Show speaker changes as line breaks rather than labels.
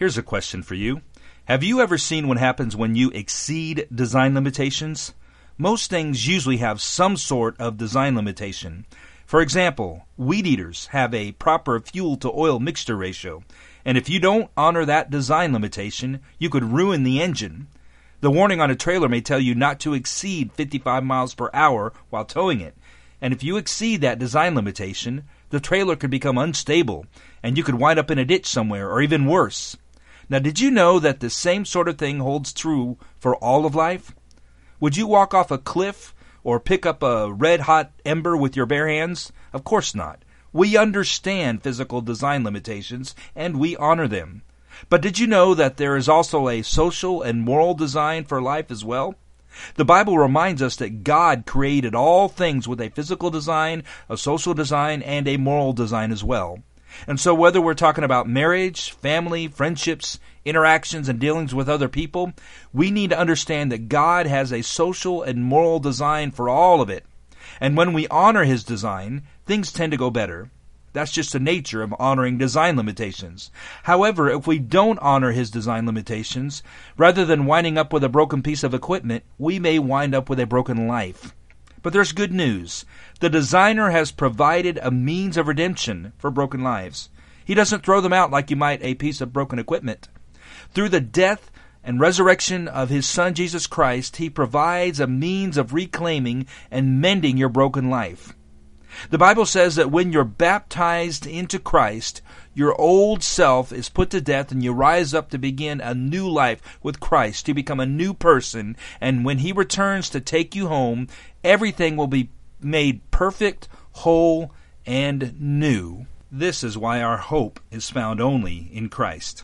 Here's a question for you Have you ever seen what happens when you exceed design limitations? Most things usually have some sort of design limitation. For example, weed eaters have a proper fuel to oil mixture ratio, and if you don't honor that design limitation, you could ruin the engine. The warning on a trailer may tell you not to exceed 55 miles per hour while towing it, and if you exceed that design limitation, the trailer could become unstable and you could wind up in a ditch somewhere or even worse. Now, did you know that the same sort of thing holds true for all of life? Would you walk off a cliff or pick up a red hot ember with your bare hands? Of course not. We understand physical design limitations and we honor them. But did you know that there is also a social and moral design for life as well? The Bible reminds us that God created all things with a physical design, a social design, and a moral design as well. And so, whether we're talking about marriage, family, friendships, interactions, and dealings with other people, we need to understand that God has a social and moral design for all of it. And when we honor His design, things tend to go better. That's just the nature of honoring design limitations. However, if we don't honor his design limitations, rather than winding up with a broken piece of equipment, we may wind up with a broken life. But there's good news. The designer has provided a means of redemption for broken lives. He doesn't throw them out like you might a piece of broken equipment. Through the death and resurrection of his son Jesus Christ, he provides a means of reclaiming and mending your broken life. The Bible says that when you're baptized into Christ, your old self is put to death and you rise up to begin a new life with Christ. You become a new person, and when He returns to take you home, everything will be made perfect, whole, and new. This is why our hope is found only in Christ.